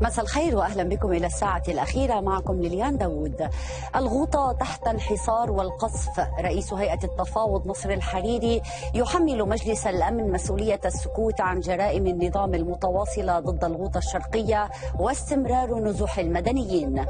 مساء الخير واهلا بكم الى الساعه الاخيره معكم ليليان داوود الغوطه تحت الحصار والقصف رئيس هيئه التفاوض نصر الحريري يحمل مجلس الامن مسؤوليه السكوت عن جرائم النظام المتواصله ضد الغوطه الشرقيه واستمرار نزوح المدنيين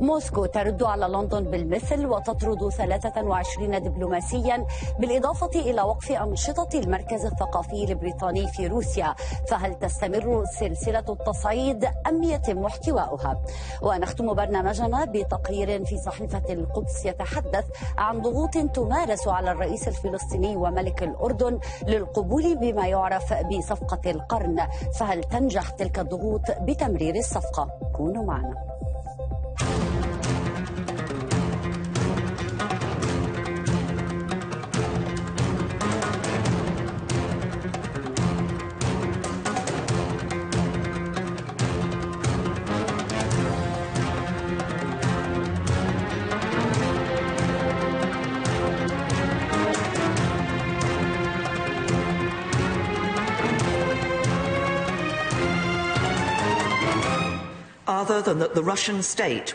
موسكو ترد على لندن بالمثل وتطرد 23 دبلوماسيا بالاضافه الى وقف انشطه المركز الثقافي البريطاني في روسيا فهل تستمر سلسله التصعيد ام يتم احتواؤها ونختم برنامجنا بتقرير في صحيفة القدس يتحدث عن ضغوط تمارس على الرئيس الفلسطيني وملك الأردن للقبول بما يعرف بصفقة القرن فهل تنجح تلك الضغوط بتمرير الصفقة كونوا معنا rather than that the Russian state.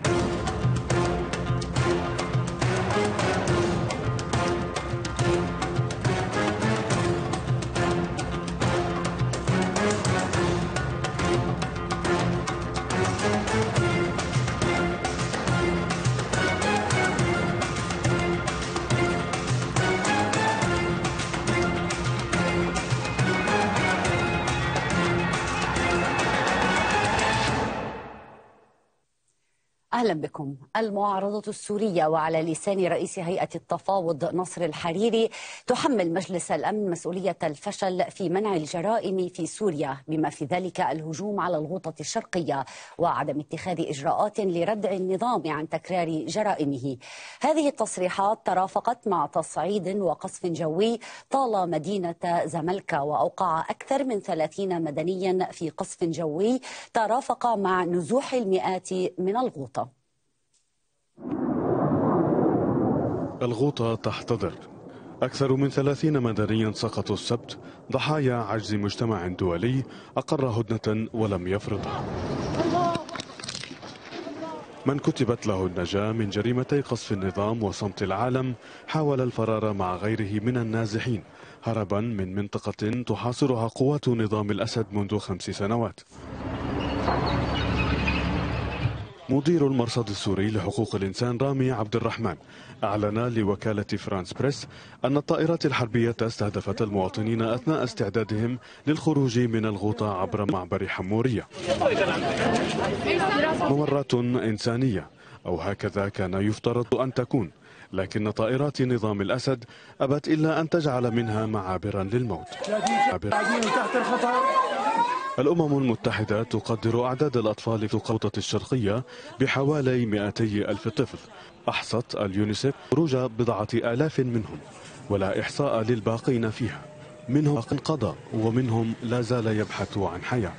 اهلا بكم المعارضه السوريه وعلى لسان رئيس هيئه التفاوض نصر الحريري تحمل مجلس الامن مسؤوليه الفشل في منع الجرائم في سوريا بما في ذلك الهجوم على الغوطه الشرقيه وعدم اتخاذ اجراءات لردع النظام عن تكرار جرائمه هذه التصريحات ترافقت مع تصعيد وقصف جوي طال مدينه زملكا واوقع اكثر من 30 مدنيا في قصف جوي ترافق مع نزوح المئات من الغوطة الغوطة تحتضر أكثر من ثلاثين مدنيا سقطوا السبت ضحايا عجز مجتمع دولي أقر هدنة ولم يفرضها من كتبت له النجاة من جريمتي قصف النظام وصمت العالم حاول الفرار مع غيره من النازحين هربا من منطقة تحاصرها قوات نظام الأسد منذ خمس سنوات مدير المرصد السوري لحقوق الإنسان رامي عبد الرحمن أعلن لوكالة فرانس بريس أن الطائرات الحربية استهدفت المواطنين أثناء استعدادهم للخروج من الغوطة عبر معبر حمورية ممرات إنسانية أو هكذا كان يفترض أن تكون لكن طائرات نظام الأسد أبت إلا أن تجعل منها معابرا للموت معابر. الأمم المتحدة تقدر أعداد الأطفال في القوطة الشرقية بحوالي 200 ألف طفل أحصت اليونيسف خروج بضعة آلاف منهم ولا إحصاء للباقين فيها منهم قضى ومنهم لا زال يبحث عن حياة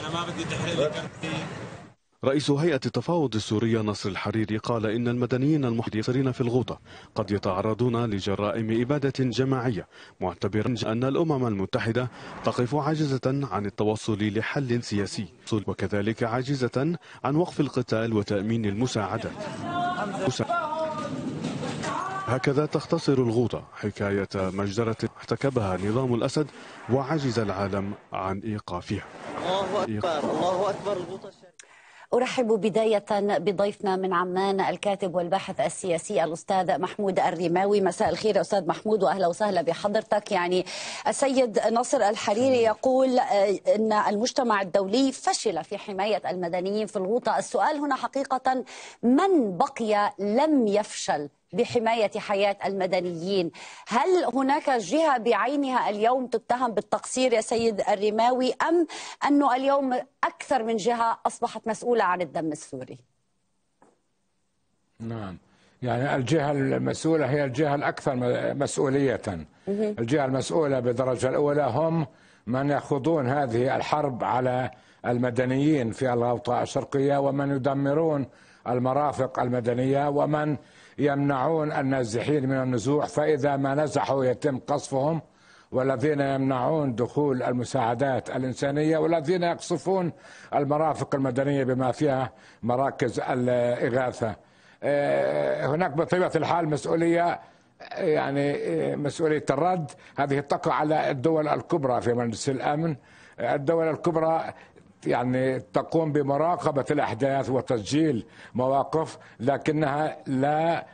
أنا ما بدي تحرير رئيس هيئة التفاوض السورية نصر الحريري قال إن المدنيين المحتصرين في الغوطة قد يتعرضون لجرائم إبادة جماعية معتبرا أن الأمم المتحدة تقف عاجزة عن التوصل لحل سياسي وكذلك عاجزة عن وقف القتال وتأمين المساعدات هكذا تختصر الغوطة حكاية مجزرة احتكبها نظام الأسد وعجز العالم عن إيقافها الله أكبر الله أكبر الغوطة أرحب بداية بضيفنا من عمان الكاتب والباحث السياسي الأستاذ محمود الرماوي مساء الخير أستاذ محمود وأهلا وسهلا بحضرتك يعني السيد نصر الحريري يقول آه، أن المجتمع الدولي فشل في حماية المدنيين في الغوطة السؤال هنا حقيقة من بقي لم يفشل بحماية حياة المدنيين هل هناك جهة بعينها اليوم تتهم بالتقصير يا سيد الرماوي أم أنه اليوم أكثر من جهة أصبحت مسؤولة عن الدم السوري نعم يعني الجهة المسؤولة هي الجهة الأكثر مسؤولية الجهة المسؤولة بالدرجة الأولى هم من يخوضون هذه الحرب على المدنيين في الغوطة الشرقية ومن يدمرون المرافق المدنية ومن يمنعون النازحين من النزوح فإذا ما نزحوا يتم قصفهم والذين يمنعون دخول المساعدات الإنسانية والذين يقصفون المرافق المدنية بما فيها مراكز الإغاثة آه، هناك بطبيعة الحال مسؤولية يعني آه، مسؤولية الرد هذه تقع على الدول الكبرى في مجلس الأمن الدول الكبرى يعني تقوم بمراقبة الأحداث وتسجيل مواقف لكنها لا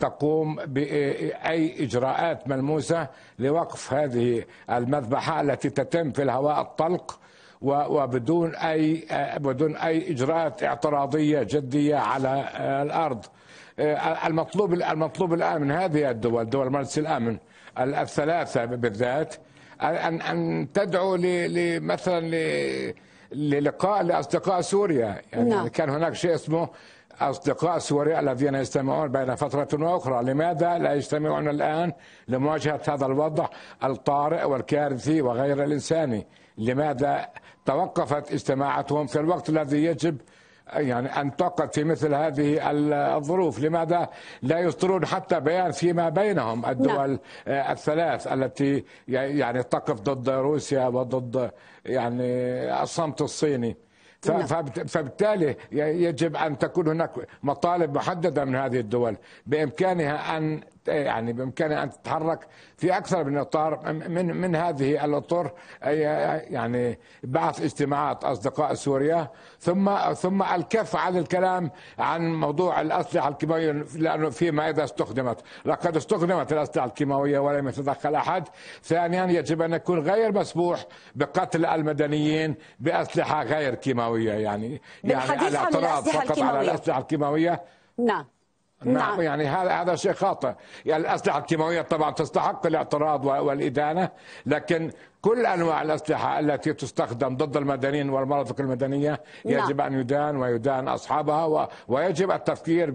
تقوم باي اجراءات ملموسه لوقف هذه المذبحه التي تتم في الهواء الطلق وبدون اي بدون اي اجراءات اعتراضيه جديه على الارض. المطلوب المطلوب الان من هذه الدول دول مجلس الامن الثلاثه بالذات ان ان تدعو مثلا للقاء لاصدقاء سوريا يعني نعم. كان هناك شيء اسمه أصدقاء سوريا الذين يستمعون بين فترة وأخرى لماذا لا يجتمعون الآن لمواجهة هذا الوضع الطارئ والكارثي وغير الإنساني لماذا توقفت اجتماعاتهم في الوقت الذي يجب يعني أن توقف في مثل هذه الظروف لماذا لا يصدرون حتى بيان فيما بينهم نعم. الدول لا. آه، الثلاث التي يعني تقف ضد روسيا وضد يعني الصمت الصيني نعم. فبالتالي يجب أن تكون هناك مطالب محددة من هذه الدول بإمكانها أن يعني بامكانها ان تتحرك في اكثر من اطار من من هذه الاطر يعني بعث اجتماعات اصدقاء سوريا ثم ثم الكف عن الكلام عن موضوع الاسلحه الكيماويه لانه فيما اذا استخدمت، لقد استخدمت الاسلحه الكيماويه ولم يتدخل احد، ثانيا يجب ان يكون غير مسموح بقتل المدنيين باسلحه غير كيماويه يعني يعني الاعتراض فقط على الاسلحه الكيماويه نعم نعم. نعم يعني هذا هذا شيء خاطئ يعني الاسلحه الكيماويه طبعا تستحق الاعتراض والادانه لكن كل انواع الاسلحه التي تستخدم ضد المدنيين والمرافق المدنيه نعم. يجب نعم. ان يدان ويدان اصحابها و... ويجب التفكير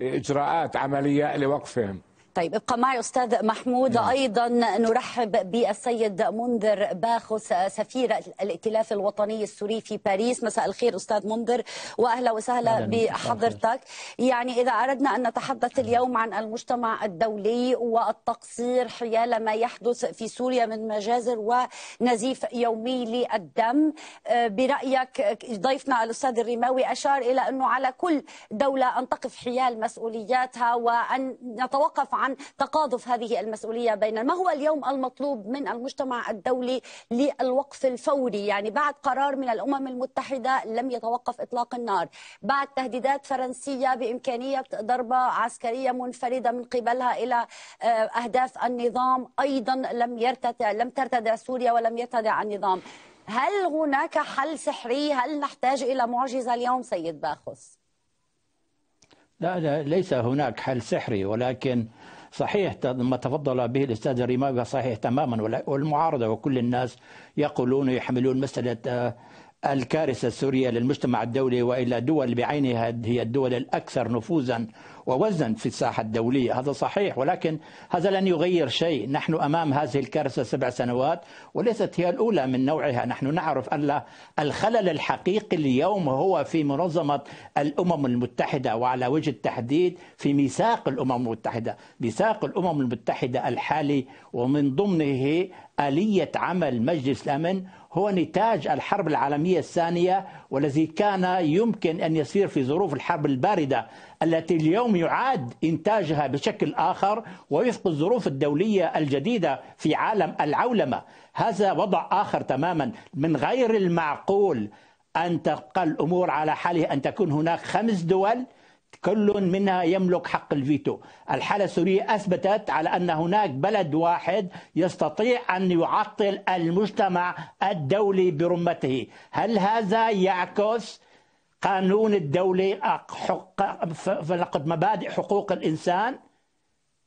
باجراءات عمليه لوقفهم طيب ابقى معي استاذ محمود نعم. ايضا نرحب بالسيد منذر باخس سفير الائتلاف الوطني السوري في باريس مساء الخير استاذ منذر واهلا وسهلا بحضرتك يعني اذا اردنا ان نتحدث اليوم عن المجتمع الدولي والتقصير حيال ما يحدث في سوريا من مجازر ونزيف يومي للدم آه، برايك ضيفنا الاستاذ الرماوي اشار الى انه على كل دوله ان تقف حيال مسؤولياتها وان نتوقف عن عن تقاضف هذه المسؤولية بين ما هو اليوم المطلوب من المجتمع الدولي للوقف الفوري يعني بعد قرار من الأمم المتحدة لم يتوقف إطلاق النار بعد تهديدات فرنسية بإمكانية ضربة عسكرية منفردة من قبلها إلى آه، أهداف النظام أيضا لم يرتدع لم ترتدع سوريا ولم يرتدع النظام هل هناك حل سحري هل نحتاج إلى معجزة اليوم سيد باخوس لا, لا ليس هناك حل سحري ولكن صحيح ما تفضل به الأستاذ الرماوي صحيح تماما والمعارضة وكل الناس يقولون يحملون مسألة آه، الكارثة السورية للمجتمع الدولي وإلى دول بعينها هي الدول الأكثر نفوذا ووزنا في الساحة الدولية هذا صحيح ولكن هذا لن يغير شيء نحن أمام هذه الكارثة سبع سنوات وليست هي الأولى من نوعها نحن نعرف أن الخلل الحقيقي اليوم هو في منظمة الأمم المتحدة وعلى وجه التحديد في ميثاق الأمم المتحدة ميثاق الأمم المتحدة الحالي ومن ضمنه آلية عمل مجلس الأمن هو نتاج الحرب العالمية الثانية والذي كان يمكن أن يصير في ظروف الحرب الباردة التي اليوم يعاد إنتاجها بشكل آخر ووفق الظروف الدولية الجديدة في عالم العولمة هذا وضع آخر تماما من غير المعقول أن تبقى الأمور على حالها أن تكون هناك خمس دول كل منها يملك حق الفيتو الحالة السورية أثبتت على أن هناك بلد واحد يستطيع أن يعطل المجتمع الدولي برمته هل هذا يعكس قانون الدولة فلقد مبادئ حقوق الإنسان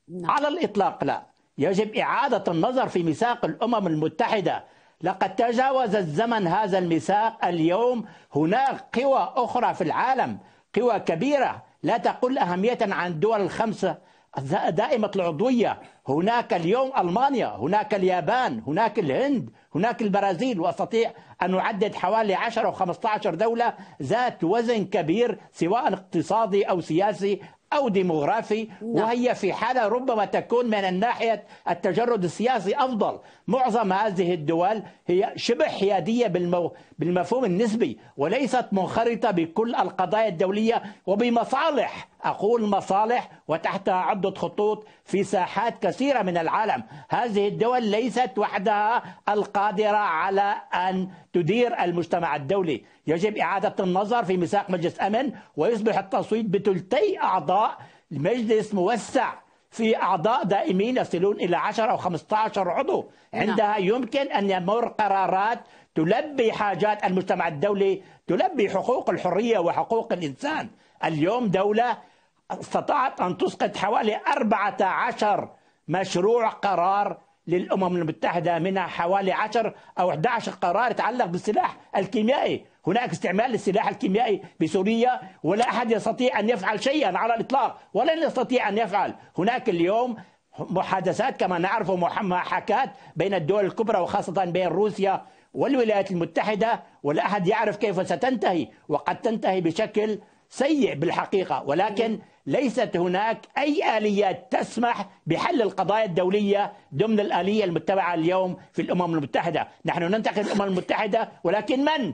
نعم. على الإطلاق لا يجب إعادة النظر في ميثاق الأمم المتحدة لقد تجاوز الزمن هذا الميثاق اليوم هناك قوى أخرى في العالم قوى كبيرة لا تقل أهمية عن الدول الخمسة دائمة العضوية هناك اليوم ألمانيا هناك اليابان هناك الهند هناك البرازيل وأستطيع أن أعدد حوالي 10 أو 15 دولة ذات وزن كبير سواء اقتصادي أو سياسي أو ديموغرافي نعم. وهي في حالة ربما تكون من الناحية التجرد السياسي أفضل معظم هذه الدول هي شبه حيادية بالمو... بالمفهوم النسبي وليست منخرطة بكل القضايا الدولية وبمصالح أقول مصالح وتحتها عدة خطوط في ساحات كثيرة من العالم هذه الدول ليست وحدها القادرة على أن تدير المجتمع الدولي يجب إعادة النظر في ميثاق مجلس أمن ويصبح التصويت بثلثي أعضاء المجلس موسع في أعضاء دائمين يصلون إلى 10 أو 15 عضو نعم. عندها يمكن أن يمر قرارات تلبي حاجات المجتمع الدولي تلبي حقوق الحرية وحقوق الإنسان اليوم دولة استطاعت أن تسقط حوالي 14 مشروع قرار للأمم المتحدة منها حوالي 10 أو 11 قرار يتعلق بالسلاح الكيميائي هناك استعمال للسلاح الكيميائي بسوريا ولا أحد يستطيع أن يفعل شيئا على الإطلاق ولن يستطيع أن يفعل هناك اليوم محادثات كما نعرف ومحاكات بين الدول الكبرى وخاصة بين روسيا والولايات المتحدة ولا أحد يعرف كيف ستنتهي وقد تنتهي بشكل سيء بالحقيقة ولكن ليست هناك أي آليات تسمح بحل القضايا الدولية ضمن الآلية المتبعة اليوم في الأمم المتحدة نحن ننتقد الأمم المتحدة ولكن من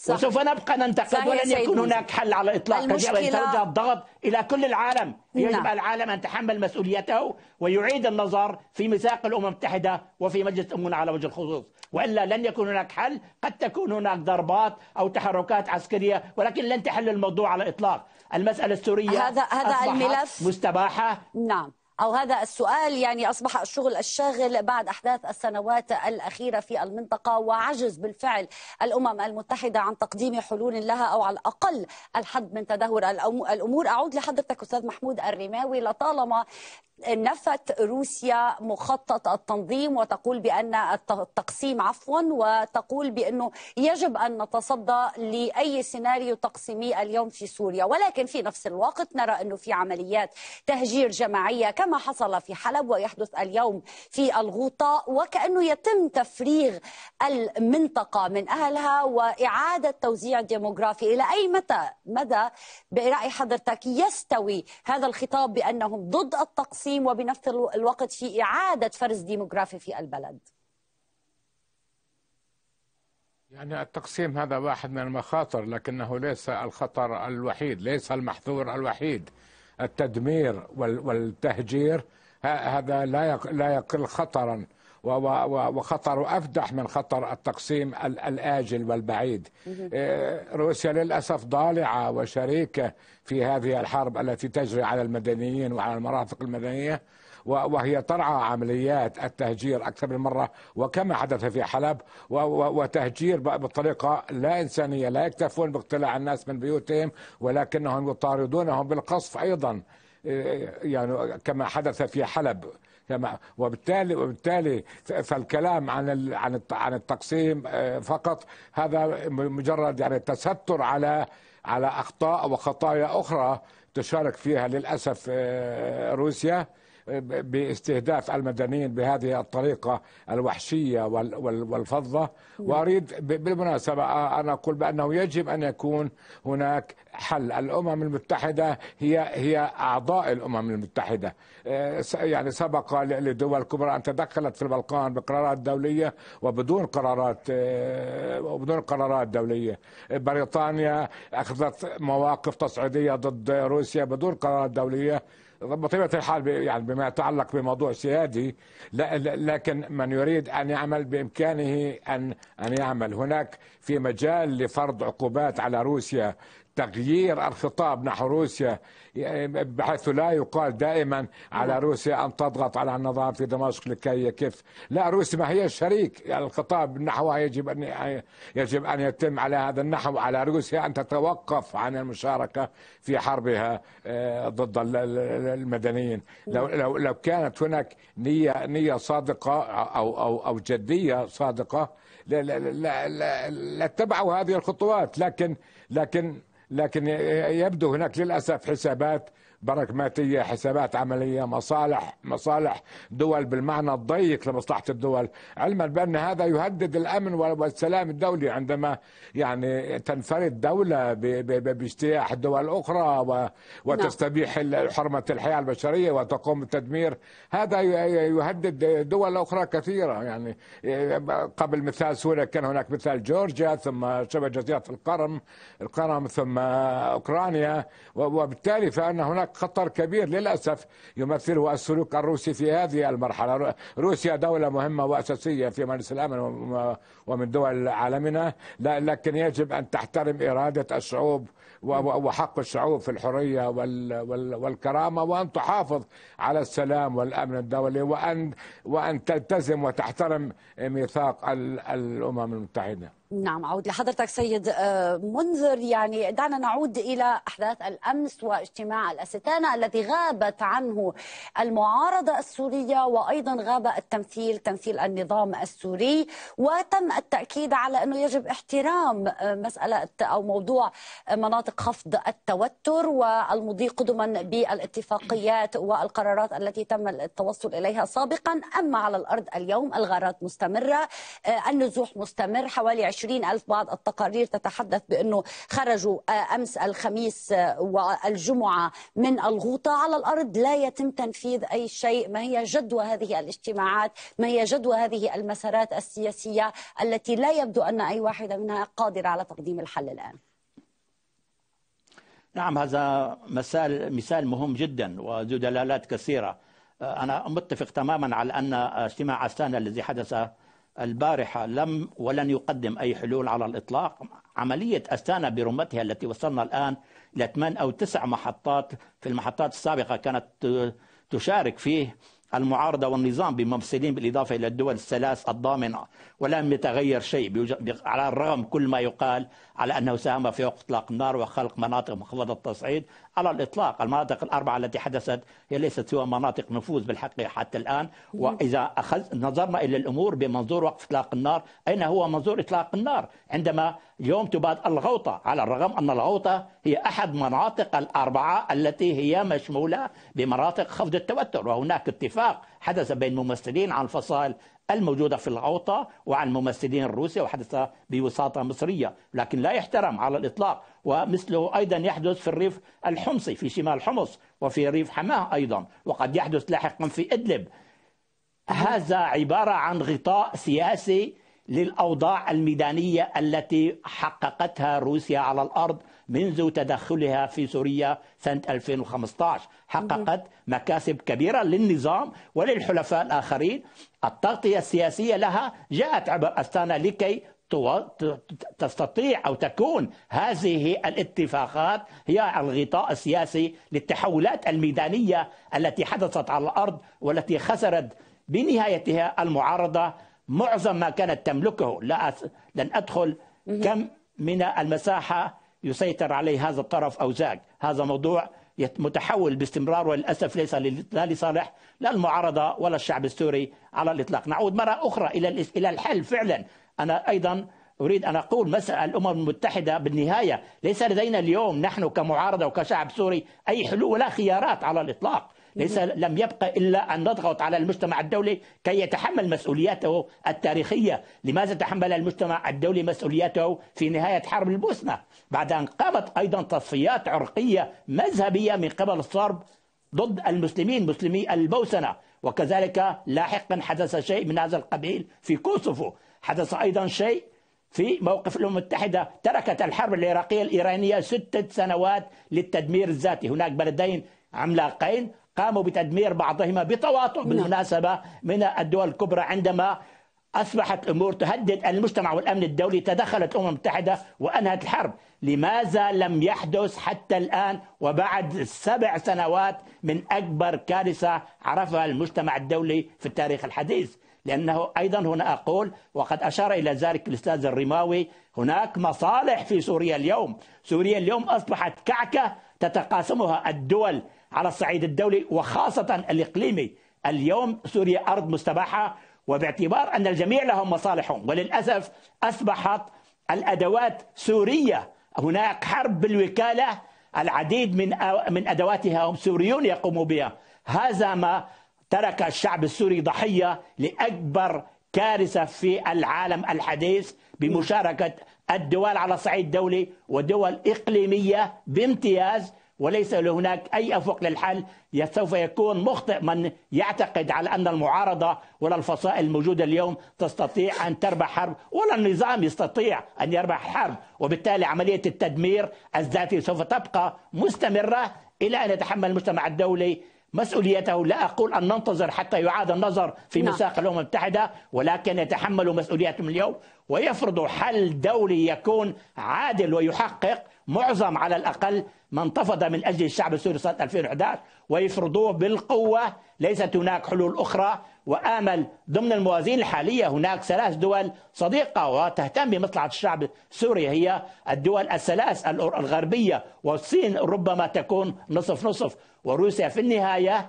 صح. وسوف نبقى ننتقد ولن يكون هناك حل على الاطلاق المشكلة... يجب ان ترجع الضغط الى كل العالم نعم. يجب على العالم ان يتحمل مسؤوليته ويعيد النظر في ميثاق الامم المتحده وفي مجلس الامن على وجه الخصوص والا لن يكون هناك حل قد تكون هناك ضربات او تحركات عسكريه ولكن لن تحل الموضوع على الاطلاق المساله السوريه هذا هذا الملف مستباحه نعم أو هذا السؤال يعني أصبح الشغل الشاغل بعد أحداث السنوات الأخيرة في المنطقة وعجز بالفعل الأمم المتحدة عن تقديم حلول لها أو على الأقل الحد من تدهور الأمور أعود لحضرتك أستاذ محمود الرماوي لطالما نفت روسيا مخطط التنظيم وتقول بأن التقسيم عفوا وتقول بأنه يجب أن نتصدى لأي سيناريو تقسيمي اليوم في سوريا ولكن في نفس الوقت نرى أنه في عمليات تهجير جماعية كما حصل في حلب ويحدث اليوم في الغوطة وكأنه يتم تفريغ المنطقة من أهلها وإعادة توزيع ديموغرافي إلى أي متى مدى برأي حضرتك يستوي هذا الخطاب بأنهم ضد التقسيم التقسيم وبنفس الوقت في إعادة فرز ديموغرافي في البلد يعني التقسيم هذا واحد من المخاطر لكنه ليس الخطر الوحيد ليس المحظور الوحيد التدمير والتهجير هذا لا يقل خطرا وخطر أفدح من خطر التقسيم الآجل والبعيد آه، روسيا للأسف ضالعة وشريكة في هذه الحرب التي تجري على المدنيين وعلى المرافق المدنية وهي ترعى عمليات التهجير أكثر من مرة وكما حدث في حلب وتهجير بطريقة لا إنسانية لا يكتفون باقتلاع الناس من بيوتهم ولكنهم يطاردونهم بالقصف أيضا آه، يعني كما حدث في حلب وبالتالي وبالتالي فالكلام عن عن عن التقسيم آه، فقط هذا مجرد يعني تستر على على اخطاء وخطايا اخرى تشارك فيها للاسف آه، روسيا باستهداف المدنيين بهذه الطريقة الوحشية والفظة نعم. وأريد بالمناسبة أنا أقول بأنه يجب أن يكون هناك حل الأمم المتحدة هي هي أعضاء الأمم المتحدة يعني سبق لدول كبرى أن تدخلت في البلقان بقرارات دولية وبدون قرارات وبدون قرارات دولية بريطانيا أخذت مواقف تصعيدية ضد روسيا بدون قرارات دولية بطبيعه الحال يعني بما يتعلق بموضوع سيادي لكن من يريد ان يعمل بامكانه ان ان يعمل هناك في مجال لفرض عقوبات على روسيا تغيير الخطاب نحو روسيا يعني بحيث لا يقال دائما على نعم. روسيا ان تضغط على النظام في دمشق لكي يكف، لا روسيا ما هي يعني الخطاب نحوها يجب ان يجب ان يتم على هذا النحو على روسيا ان تتوقف عن المشاركه في حربها آه، ضد المدنيين، نعم. لو لو لو كانت هناك نيه نيه صادقه او او او جديه صادقه لاتبعوا هذه الخطوات لكن لكن لكن يبدو هناك للاسف حسابات براغماتية حسابات عملية مصالح مصالح دول بالمعنى الضيق لمصلحة الدول علما بأن هذا يهدد الأمن والسلام الدولي عندما يعني تنفرد دولة باجتياح الدول الأخرى نعم. وتستبيح حرمة الحياة البشرية وتقوم بالتدمير هذا يهدد دول أخرى كثيرة يعني قبل مثال سوريا كان هناك مثال جورجيا ثم شبه جزيرة القرم القرم ثم أوكرانيا وبالتالي فأن هناك هناك خطر كبير للأسف يمثله السلوك الروسي في هذه المرحلة روسيا دولة مهمة وأساسية في مجلس الأمن ومن دول عالمنا لكن يجب أن تحترم إرادة الشعوب وحق الشعوب في الحرية والكرامة وأن تحافظ على السلام والأمن الدولي وأن وأن تلتزم وتحترم ميثاق الأمم المتحدة نعم أعود لحضرتك سيد آه، منذر يعني دعنا نعود إلى أحداث الأمس واجتماع الأستانة الذي غابت عنه المعارضة السورية وأيضا غاب التمثيل تمثيل النظام السوري وتم التأكيد على أنه يجب احترام آه، مسألة أو موضوع آه، مناطق خفض التوتر والمضي قدما بالاتفاقيات والقرارات التي تم التوصل إليها سابقا أما على الأرض اليوم الغارات مستمرة النزوح مستمر حوالي 20 ألف بعض التقارير تتحدث بأنه خرجوا آه، أمس الخميس آه، والجمعة من الغوطة على الأرض لا يتم تنفيذ أي شيء ما هي جدوى هذه الاجتماعات ما هي جدوى هذه المسارات السياسية التي لا يبدو أن أي واحدة منها قادرة على تقديم الحل الآن نعم هذا مثال مثال مهم جدا وذو دلالات كثيره آه، انا متفق تماما على ان اجتماع استانا الذي حدث البارحة لم ولن يقدم أي حلول على الإطلاق عملية أستانا برمتها التي وصلنا الآن إلى ثمان أو تسع محطات في المحطات السابقة كانت تشارك فيه المعارضة والنظام بممثلين بالإضافة إلى الدول الثلاث الضامنة ولم يتغير شيء على الرغم كل ما يقال على أنه ساهم في إطلاق النار وخلق مناطق مخفضة التصعيد على الإطلاق المناطق الأربعة التي حدثت هي ليست سوى مناطق نفوذ بالحقيقة حتى الآن وإذا أخذ نظرنا إلى الأمور بمنظور وقف إطلاق النار أين هو منظور إطلاق النار عندما اليوم تباد الغوطة على الرغم أن الغوطة هي أحد مناطق الأربعة التي هي مشمولة بمناطق خفض التوتر وهناك اتفاق اتفاق حدث بين ممثلين عن الفصائل الموجودة في الغوطة وعن ممثلين الروسي وحدث بوساطة مصرية لكن لا يحترم على الإطلاق ومثله أيضا يحدث في الريف الحمصي في شمال حمص وفي ريف حماه أيضا وقد يحدث لاحقا في إدلب هذا عبارة عن غطاء سياسي للأوضاع الميدانية التي حققتها روسيا على الأرض منذ تدخلها في سوريا سنة 2015 حققت مكاسب كبيرة للنظام وللحلفاء الآخرين التغطية السياسية لها جاءت عبر أستانا لكي تستطيع أو تكون هذه الاتفاقات هي الغطاء السياسي للتحولات الميدانية التي حدثت على الأرض والتي خسرت بنهايتها المعارضة معظم ما كانت تملكه لا لن أدخل كم من المساحة يسيطر عليه هذا الطرف أو ذاك هذا موضوع متحول باستمرار وللأسف ليس لا لصالح لا المعارضة ولا الشعب السوري على الإطلاق نعود مرة أخرى إلى إلى الحل فعلا أنا أيضا أريد أن أقول مسألة الأمم المتحدة بالنهاية ليس لدينا اليوم نحن كمعارضة وكشعب سوري أي حلول ولا خيارات على الإطلاق ليس لم يبقى إلا أن نضغط على المجتمع الدولي كي يتحمل مسؤولياته التاريخية لماذا تحمل المجتمع الدولي مسؤولياته في نهاية حرب البوسنة بعد أن قامت أيضا تصفيات عرقية مذهبية من قبل الصرب ضد المسلمين مسلمي البوسنة وكذلك لاحقا حدث شيء من هذا القبيل في كوسوفو حدث أيضا شيء في موقف الأمم المتحدة تركت الحرب العراقية الإيرانية ستة سنوات للتدمير الذاتي هناك بلدين عملاقين قاموا بتدمير بعضهما بتواطؤ نعم. بالمناسبة من الدول الكبرى عندما أصبحت الأمور تهدد المجتمع والأمن الدولي تدخلت الأمم المتحدة وأنهت الحرب لماذا لم يحدث حتى الآن وبعد سبع سنوات من أكبر كارثة عرفها المجتمع الدولي في التاريخ الحديث لأنه أيضا هنا أقول وقد أشار إلى ذلك الأستاذ الرماوي هناك مصالح في سوريا اليوم سوريا اليوم أصبحت كعكة تتقاسمها الدول على الصعيد الدولي وخاصة الإقليمي اليوم سوريا أرض مستباحة وباعتبار أن الجميع لهم مصالحهم وللأسف أصبحت الأدوات سورية هناك حرب بالوكالة العديد من من أدواتها هم سوريون يقوموا بها هذا ما ترك الشعب السوري ضحية لأكبر كارثة في العالم الحديث بمشاركة الدول على صعيد دولي ودول إقليمية بامتياز وليس هناك أي أفق للحل سوف يكون مخطئ من يعتقد على أن المعارضة ولا الفصائل الموجودة اليوم تستطيع أن تربح حرب ولا النظام يستطيع أن يربح حرب وبالتالي عملية التدمير الذاتي سوف تبقى مستمرة إلى أن يتحمل المجتمع الدولي مسؤوليته لا أقول أن ننتظر حتى يعاد النظر في ميثاق نعم. الأمم المتحدة ولكن يتحملوا مسؤولياتهم اليوم ويفرضوا حل دولي يكون عادل ويحقق معظم على الأقل ما انتفض من أجل الشعب السوري سنة 2011 ويفرضوه بالقوة ليست هناك حلول أخرى وآمل ضمن الموازين الحالية هناك ثلاث دول صديقة وتهتم بمصلحة الشعب السوري هي الدول الثلاث الغربية والصين ربما تكون نصف نصف وروسيا في النهاية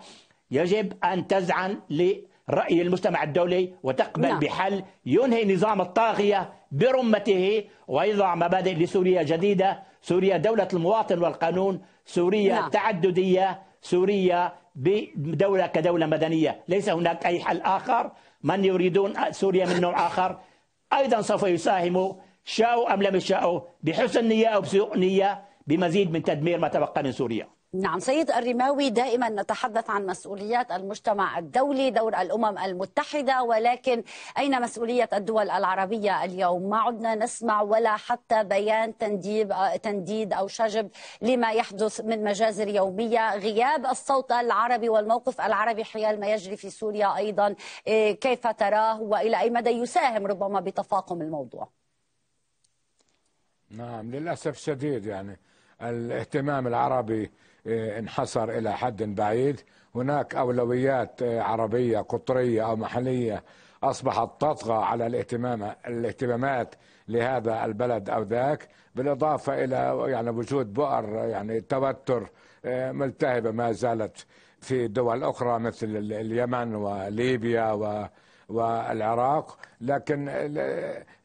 يجب أن تزعن لرأي المجتمع الدولي وتقبل نعم. بحل ينهي نظام الطاغية برمته ويضع مبادئ لسوريا جديدة سوريا دولة المواطن والقانون سوريا نعم. تعددية سوريا بدولة كدولة مدنية ليس هناك أي حل آخر من يريدون سوريا من نوع آخر أيضا سوف يساهموا شاءوا أم لم يشاءوا بحسن نية أو بسوء نية بمزيد من تدمير ما تبقى من سوريا نعم سيد الرماوي دائما نتحدث عن مسؤوليات المجتمع الدولي دور الامم المتحده ولكن اين مسؤوليه الدول العربيه اليوم ما عدنا نسمع ولا حتى بيان تنديب تنديد او شجب لما يحدث من مجازر يوميه غياب الصوت العربي والموقف العربي حيال ما يجري في سوريا ايضا إيه، كيف تراه والى اي مدى يساهم ربما بتفاقم الموضوع نعم للاسف شديد يعني الاهتمام العربي آه، انحصر إلى حد بعيد هناك أولويات آه، عربية قطرية أو محلية أصبحت تطغى على الاهتمام الاهتمامات لهذا البلد أو ذاك بالإضافة إلى يعني وجود بؤر يعني توتر آه، ملتهبة ما زالت في دول أخرى مثل اليمن وليبيا و والعراق لكن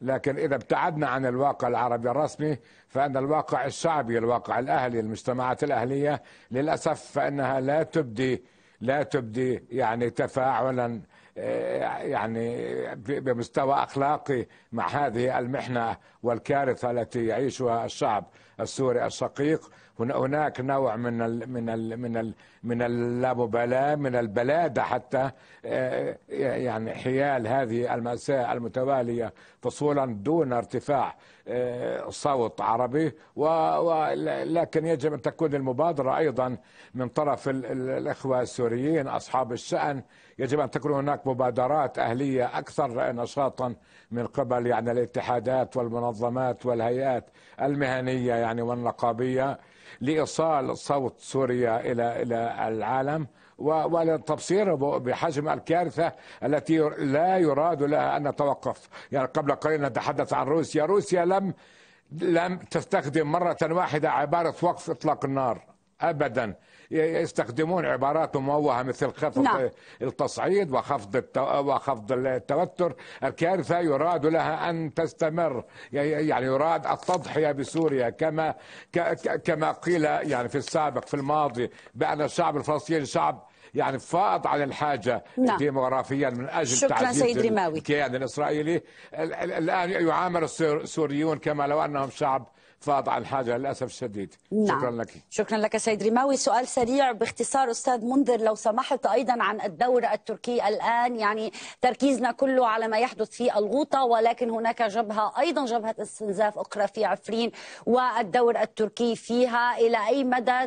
لكن اذا ابتعدنا عن الواقع العربي الرسمي فان الواقع الشعبي الواقع الاهلي المجتمعات الاهليه للاسف فانها لا تبدي لا تبدي يعني تفاعلا يعني بمستوى اخلاقي مع هذه المحنه والكارثه التي يعيشها الشعب السوري الشقيق هناك نوع من الـ من الـ من الـ من اللامبالاه من البلاده حتى آه، يعني حيال هذه الماساه المتواليه فصولا دون ارتفاع آه، صوت عربي ولكن يجب ان تكون المبادره ايضا من طرف الاخوه السوريين اصحاب الشان يجب ان تكون هناك مبادرات اهليه اكثر نشاطا من قبل يعني الاتحادات والمنظمات والهيئات المهنيه يعني والنقابيه لايصال صوت سوريا الى الى العالم ولتبصير بحجم الكارثة التي لا يراد لها أن نتوقف يعني قبل قليل نتحدث عن روسيا روسيا لم لم تستخدم مرة واحدة عبارة وقف إطلاق النار أبدا يستخدمون عبارات مموهه مثل خفض نعم. التصعيد وخفض وخفض التوتر الكارثه يراد لها ان تستمر يعني يراد التضحيه بسوريا كما كما قيل يعني في السابق في الماضي بان الشعب الفلسطيني شعب يعني فائض على الحاجه نعم. ديموغرافيا من اجل شكرا تعزيز سيد رماوي الكيان الاسرائيلي الان يعامل السوريون كما لو انهم شعب فاضع الحاجه للاسف الشديد نعم. شكرا لك شكرا لك سيد ريماوي سؤال سريع باختصار استاذ منذر لو سمحت ايضا عن الدور التركي الان يعني تركيزنا كله على ما يحدث في الغوطه ولكن هناك جبهه ايضا جبهه استنزاف اخرى في عفرين والدور التركي فيها الى اي مدى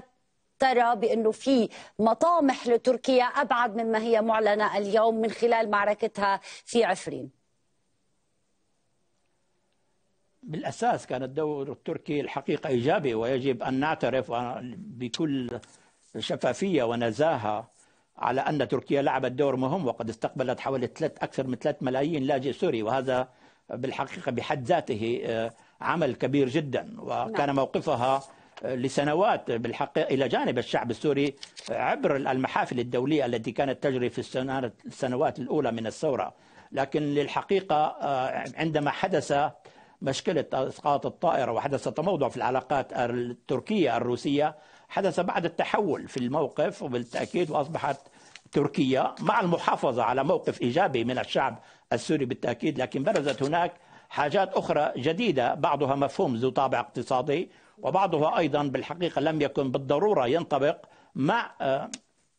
ترى بانه في مطامح لتركيا ابعد مما هي معلنه اليوم من خلال معركتها في عفرين بالأساس كان الدور التركي الحقيقة إيجابي ويجب أن نعترف بكل شفافية ونزاهة على أن تركيا لعبت دور مهم وقد استقبلت حوالي ثلاث أكثر من ثلاث ملايين لاجئ سوري وهذا بالحقيقة بحد ذاته آه، عمل كبير جدا نعم. وكان موقفها آه، لسنوات بالحقيقة إلى جانب الشعب السوري آه، عبر المحافل الدولية التي كانت تجري في السنوات الأولى من الثورة لكن للحقيقة عندما حدث مشكلة إسقاط الطائرة وحدث تموضع في العلاقات التركية الروسية حدث بعد التحول في الموقف وبالتأكيد وأصبحت تركيا مع المحافظة على موقف إيجابي من الشعب السوري بالتأكيد لكن برزت هناك حاجات أخرى جديدة بعضها مفهوم ذو طابع اقتصادي وبعضها أيضا بالحقيقة لم يكن بالضرورة ينطبق مع آه،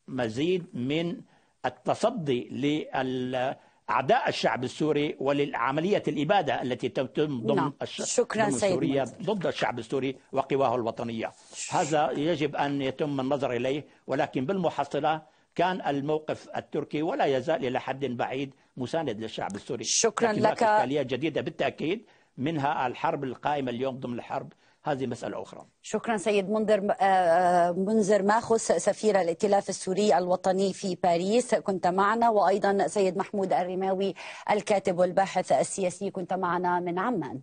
مزيد من التصدي لل أعداء الشعب السوري وللعملية الإبادة التي تتم ضمن نعم. الش... شكرا ضمن سيد سوريا ضد الشعب السوري وقواه الوطنية هذا يجب أن يتم النظر إليه ولكن بالمحصلة كان الموقف التركي ولا يزال إلى حد بعيد مساند للشعب السوري شكرا لك جديدة بالتأكيد منها الحرب القائمة اليوم ضمن الحرب هذه مسألة أخرى شكرا سيد منذر آه، آه، منذر ماخوس سفير الائتلاف السوري الوطني في باريس كنت معنا وأيضا سيد محمود الرماوي الكاتب والباحث السياسي كنت معنا من عمان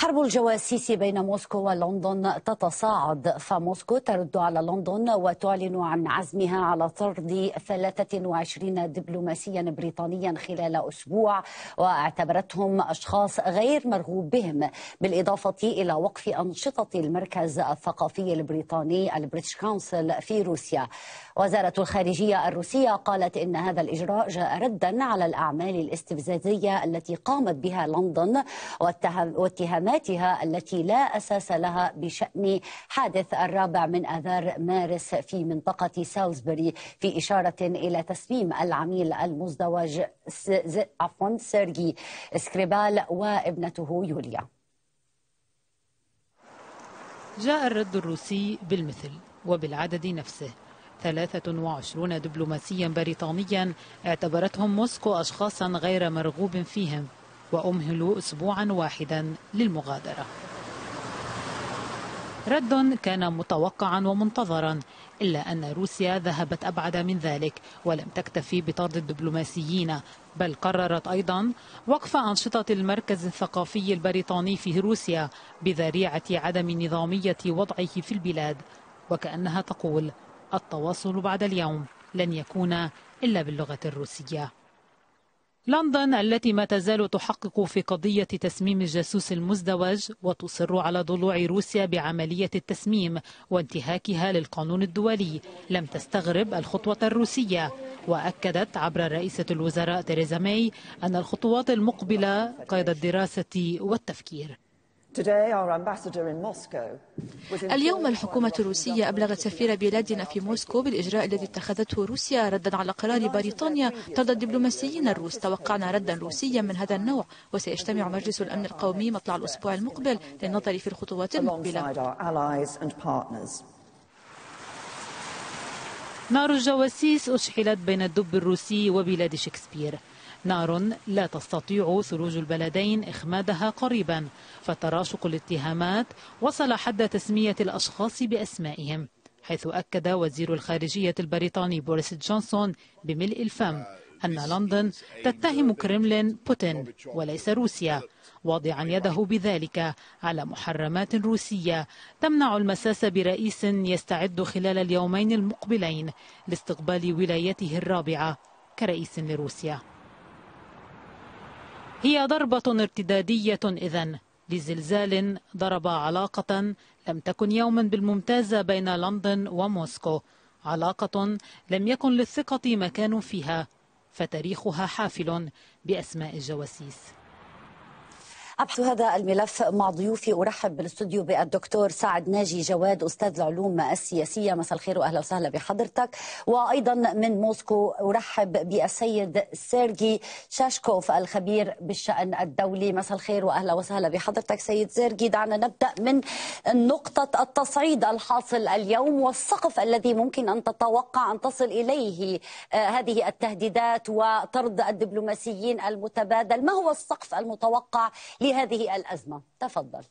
حرب الجواسيس بين موسكو ولندن تتصاعد فموسكو ترد على لندن وتعلن عن عزمها على طرد 23 دبلوماسيا بريطانيا خلال أسبوع واعتبرتهم أشخاص غير مرغوب بهم بالإضافة إلى وقف أنشطة المركز الثقافي البريطاني البريتش كونسل في روسيا وزارة الخارجية الروسية قالت إن هذا الإجراء جاء ردا على الأعمال الاستفزازية التي قامت بها لندن واتهامات بياناتها التي لا أساس لها بشأن حادث الرابع من أذار مارس في منطقة ساوزبري في إشارة إلى تسليم العميل المزدوج عفوا سيرجي سكريبال وابنته يوليا جاء الرد الروسي بالمثل وبالعدد نفسه 23 دبلوماسيا بريطانيا اعتبرتهم موسكو أشخاصا غير مرغوب فيهم وأمهلوا أسبوعا واحدا للمغادرة رد كان متوقعا ومنتظرا إلا أن روسيا ذهبت أبعد من ذلك ولم تكتفي بطرد الدبلوماسيين بل قررت أيضا وقف أنشطة المركز الثقافي البريطاني في روسيا بذريعة عدم نظامية وضعه في البلاد وكأنها تقول التواصل بعد اليوم لن يكون إلا باللغة الروسية لندن التي ما تزال تحقق في قضية تسميم الجاسوس المزدوج وتصر على ضلوع روسيا بعملية التسميم وانتهاكها للقانون الدولي لم تستغرب الخطوة الروسية وأكدت عبر رئيسة الوزراء تيريزا ماي أن الخطوات المقبلة قيد الدراسة والتفكير اليوم الحكومة الروسية أبلغت سفير بلادنا في موسكو بالإجراء الذي اتخذته روسيا ردا على قرار بريطانيا طرد الدبلوماسيين الروس توقعنا ردا روسيا من هذا النوع وسيجتمع مجلس الأمن القومي مطلع الأسبوع المقبل للنظر في الخطوات المقبلة نار الجواسيس أشحلت بين الدب الروسي وبلاد شكسبير نار لا تستطيع ثلوج البلدين إخمادها قريبا فتراشق الاتهامات وصل حد تسمية الأشخاص بأسمائهم حيث أكد وزير الخارجية البريطاني بوريس جونسون بملء الفم أن لندن تتهم كريملين بوتين وليس روسيا واضعا يده بذلك على محرمات روسية تمنع المساس برئيس يستعد خلال اليومين المقبلين لاستقبال ولايته الرابعة كرئيس لروسيا هي ضربة ارتدادية إذا لزلزال ضرب علاقة لم تكن يوما بالممتازة بين لندن وموسكو علاقة لم يكن للثقة مكان فيها فتاريخها حافل بأسماء الجواسيس أبحث هذا الملف مع ضيوفي أرحب بالاستوديو بالدكتور سعد ناجي جواد أستاذ العلوم السياسية مساء الخير وأهلا وسهلا بحضرتك وأيضا من موسكو أرحب بالسيد سيرجي شاشكوف الخبير بالشأن الدولي مساء الخير وأهلا وسهلا بحضرتك سيد سيرجي دعنا نبدأ من نقطة التصعيد الحاصل اليوم والسقف الذي ممكن أن تتوقع أن تصل إليه آه، هذه التهديدات وطرد الدبلوماسيين المتبادل ما هو السقف المتوقع لهذه الأزمة تفضل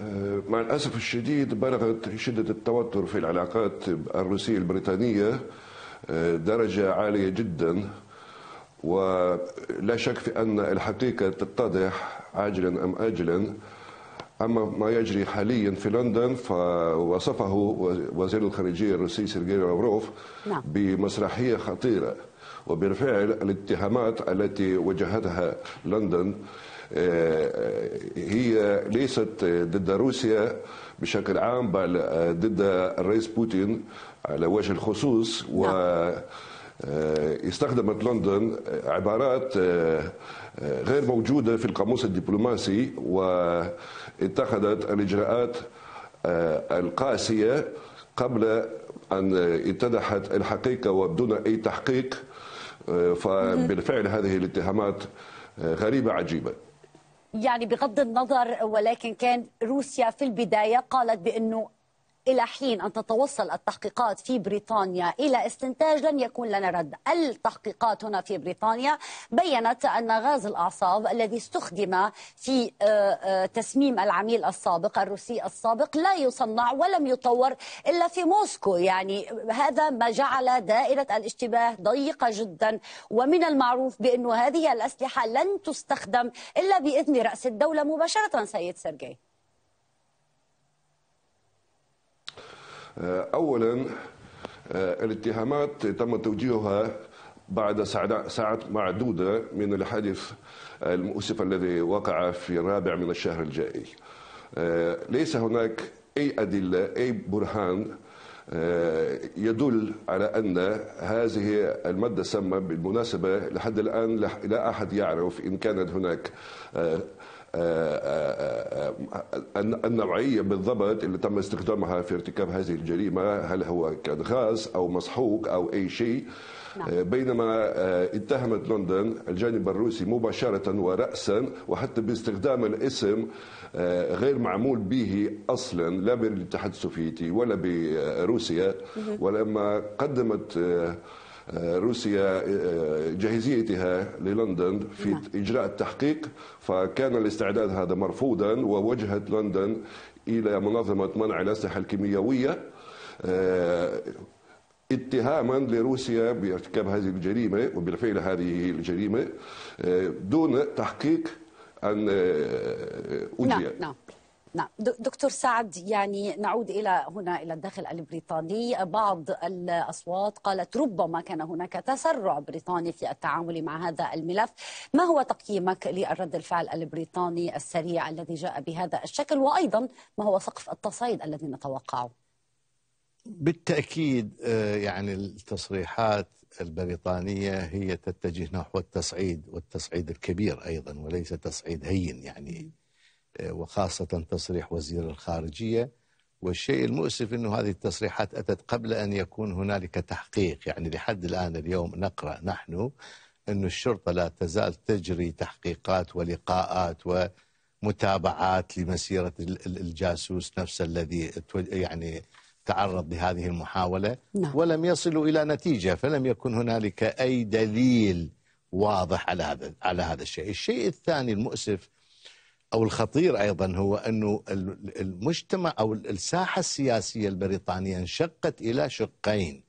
آه، مع الأسف الشديد بلغت شدة التوتر في العلاقات الروسية البريطانية آه، درجة عالية جدا ولا شك في أن الحقيقة تتضح عاجلا أم آجلا أما ما يجري حاليا في لندن فوصفه وزير الخارجية الروسي سيرجي لافروف نعم. بمسرحية خطيرة وبالفعل الاتهامات التي وجهتها لندن آه، هي ليست ضد روسيا بشكل عام بل ضد الرئيس بوتين على وجه الخصوص و نعم. آه، استخدمت لندن عبارات آه، غير موجوده في القاموس الدبلوماسي واتخذت الاجراءات القاسيه قبل ان اتضحت الحقيقه وبدون اي تحقيق فبالفعل هذه الاتهامات آه، غريبه عجيبه يعني بغض النظر ولكن كان روسيا في البدايه قالت بانه إلى حين أن تتوصل التحقيقات في بريطانيا إلى استنتاج لن يكون لنا رد التحقيقات هنا في بريطانيا بيّنت أن غاز الأعصاب الذي استخدم في آه، آه، تسميم العميل السابق الروسي السابق لا يصنع ولم يطور إلا في موسكو يعني هذا ما جعل دائرة الاشتباه ضيقة جدا ومن المعروف بأن هذه الأسلحة لن تستخدم إلا بإذن رأس الدولة مباشرة سيد سيرجي آه، اولا آه، الاتهامات تم توجيهها بعد ساعات معدودة من الحادث المؤسف الذي وقع في الرابع من الشهر الجاري آه، ليس هناك أي أدلة أي برهان يدل على أن هذه المادة السامة بالمناسبة لحد الآن لا أحد يعرف إن كانت هناك آه، آه، آه، النوعيه بالضبط اللي تم استخدامها في ارتكاب هذه الجريمه هل هو كان غاز او مسحوق او اي شيء نعم. بينما اتهمت لندن الجانب الروسي مباشرة ورأسا وحتى باستخدام الاسم غير معمول به أصلا لا بالاتحاد السوفيتي ولا بروسيا ولما قدمت روسيا آه، جاهزيتها للندن في نعم. إجراء التحقيق فكان الاستعداد هذا مرفوضا ووجهت لندن إلى منظمة منع الأسلحة الكيميائية آه، اتهاما لروسيا بارتكاب هذه الجريمة وبالفعل هذه الجريمة آه، دون تحقيق أن أجري نعم نعم نعم دكتور سعد يعني نعود إلى هنا إلى الداخل البريطاني بعض الأصوات قالت ربما كان هناك تسرع بريطاني في التعامل مع هذا الملف ما هو تقييمك للرد الفعل البريطاني السريع الذي جاء بهذا الشكل وأيضا ما هو سقف التصعيد الذي نتوقعه بالتأكيد آه، يعني التصريحات البريطانية هي تتجه نحو التصعيد والتصعيد الكبير أيضا وليس تصعيد هين يعني وخاصة تصريح وزير الخارجية والشيء المؤسف أنه هذه التصريحات أتت قبل أن يكون هنالك تحقيق يعني لحد الآن اليوم نقرأ نحن أن الشرطة لا تزال تجري تحقيقات ولقاءات ومتابعات لمسيرة الجاسوس نفسه الذي يعني تعرض لهذه المحاولة نعم. ولم يصلوا إلى نتيجة فلم يكن هنالك أي دليل واضح على هذا على هذا الشيء الشيء الثاني المؤسف او الخطير ايضا هو انه المجتمع او الساحه السياسيه البريطانيه انشقت الى شقين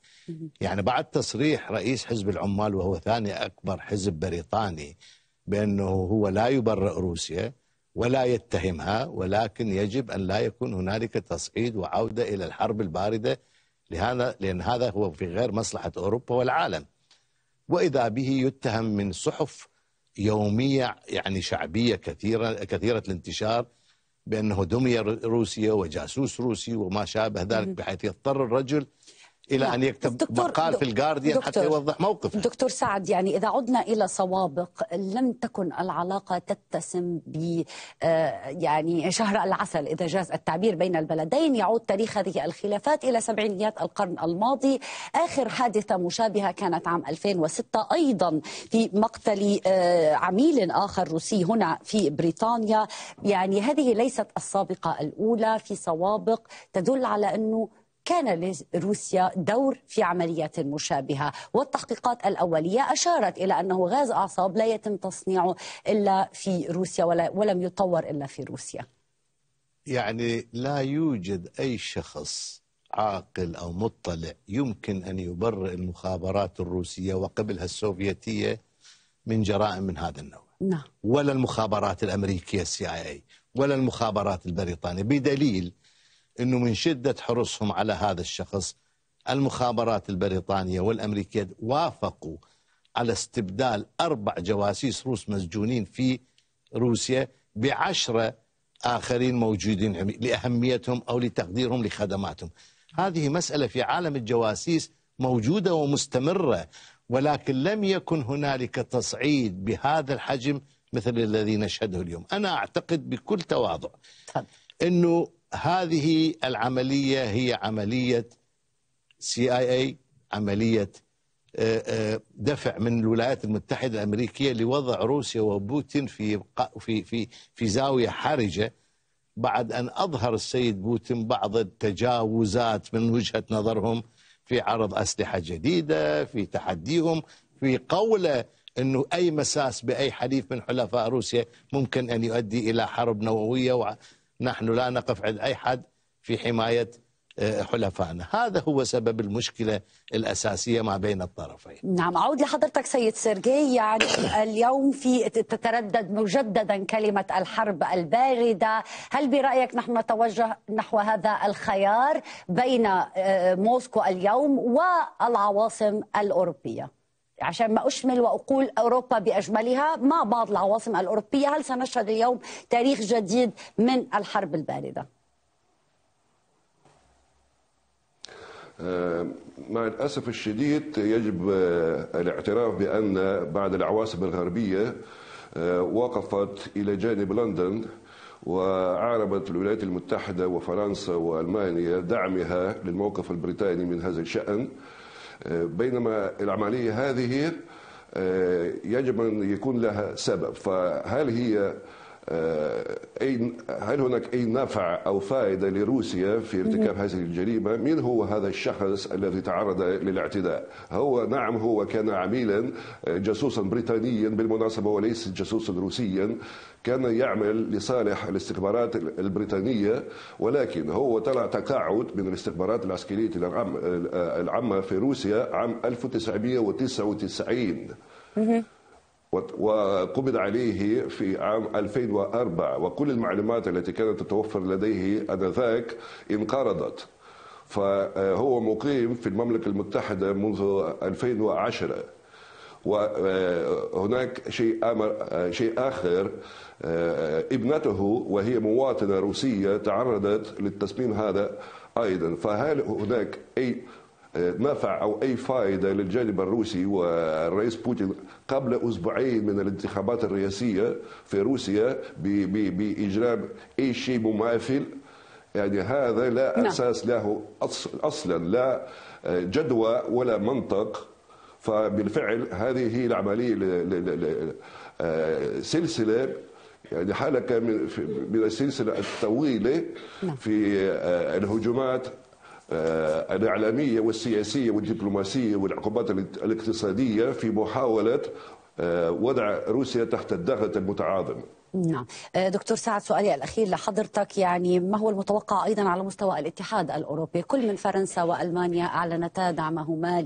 يعني بعد تصريح رئيس حزب العمال وهو ثاني اكبر حزب بريطاني بانه هو لا يبرئ روسيا ولا يتهمها ولكن يجب ان لا يكون هنالك تصعيد وعوده الى الحرب البارده لهذا لان هذا هو في غير مصلحه اوروبا والعالم. واذا به يتهم من صحف يومية يعني شعبية كثيرة كثيرة الانتشار بأنه دمية روسيه وجاسوس روسي وما شابه ذلك بحيث يضطر الرجل الى ان يكتب مقال في الجارديان حتى يوضح موقفه دكتور سعد يعني اذا عدنا الى سوابق لم تكن العلاقه تتسم ب آه، يعني شهر العسل اذا جاز التعبير بين البلدين يعود تاريخ هذه الخلافات الى سبعينيات القرن الماضي اخر حادثه مشابهه كانت عام 2006 ايضا في مقتل آه، عميل اخر روسي هنا في بريطانيا يعني هذه ليست السابقه الاولى في سوابق تدل على انه كان لروسيا دور في عمليات مشابهة والتحقيقات الأولية أشارت إلى أنه غاز أعصاب لا يتم تصنيعه إلا في روسيا ولا ولم يطور إلا في روسيا يعني لا يوجد أي شخص عاقل أو مطلع يمكن أن يبرئ المخابرات الروسية وقبلها السوفيتية من جرائم من هذا النوع نعم. ولا المخابرات الأمريكية السي آي ولا المخابرات البريطانية بدليل أنه من شدة حرصهم على هذا الشخص المخابرات البريطانية والأمريكية وافقوا على استبدال أربع جواسيس روس مسجونين في روسيا بعشرة آخرين موجودين لأهميتهم أو لتقديرهم لخدماتهم هذه مسألة في عالم الجواسيس موجودة ومستمرة ولكن لم يكن هنالك تصعيد بهذا الحجم مثل الذي نشهده اليوم أنا أعتقد بكل تواضع طيب. أنه هذه العملية هي عملية سي اي اي عملية آه، آه، دفع من الولايات المتحدة الأمريكية لوضع روسيا وبوتين في في في في زاوية حرجة بعد أن أظهر السيد بوتين بعض التجاوزات من وجهة نظرهم في عرض أسلحة جديدة في تحديهم في قوله أنه أي مساس بأي حليف من حلفاء روسيا ممكن أن يؤدي إلى حرب نووية نحن لا نقف عند أي حد في حماية آه، حلفائنا هذا هو سبب المشكلة الأساسية ما بين الطرفين نعم أعود لحضرتك سيد سيرجي يعني اليوم في تتردد مجددا كلمة الحرب الباردة هل برأيك نحن نتوجه نحو هذا الخيار بين آه، موسكو اليوم والعواصم الأوروبية عشان ما أشمل وأقول أوروبا بأجملها مع بعض العواصم الأوروبية هل سنشهد اليوم تاريخ جديد من الحرب الباردة؟ آه، مع الأسف الشديد يجب آه، الاعتراف بأن بعض العواصم الغربية آه، وقفت إلى جانب لندن وعارضت الولايات المتحدة وفرنسا وألمانيا دعمها للموقف البريطاني من هذا الشأن بينما العملية هذه آه، يجب أن يكون لها سبب فهل هي آه، أي هل هناك أي نفع أو فائدة لروسيا في ارتكاب هذه الجريمة من هو هذا الشخص الذي تعرض للاعتداء هو نعم هو كان عميلا آه، جاسوسا بريطانيا بالمناسبة وليس جاسوسا روسيا كان يعمل لصالح الاستخبارات البريطانية ولكن هو طلع تقاعد من الاستخبارات العسكرية آه، العامة في روسيا عام 1999 وقبض عليه في عام 2004 وكل المعلومات التي كانت تتوفر لديه آنذاك انقرضت فهو مقيم في المملكة المتحدة منذ 2010 وهناك آه، شيء أمر آه، شيء آخر آه، ابنته وهي مواطنة روسية تعرضت للتصميم هذا أيضا فهل هناك أي نفع آه، او اي فائده للجانب الروسي والرئيس بوتين قبل اسبوعين من الانتخابات الرئاسيه في روسيا باجراء اي شيء مماثل يعني هذا لا نعم. اساس له اصلا لا آه، جدوى ولا منطق فبالفعل هذه هي العمليه آه، سلسله يعني حلقه من السلسله الطويله نعم. في الهجومات آه، الإعلامية والسياسية والدبلوماسية والعقوبات الاقتصادية في محاولة آه، وضع روسيا تحت الضغط المتعاظم نعم آه، دكتور سعد سؤالي الأخير لحضرتك يعني ما هو المتوقع أيضا على مستوى الاتحاد الأوروبي كل من فرنسا وألمانيا أعلنتا دعمهما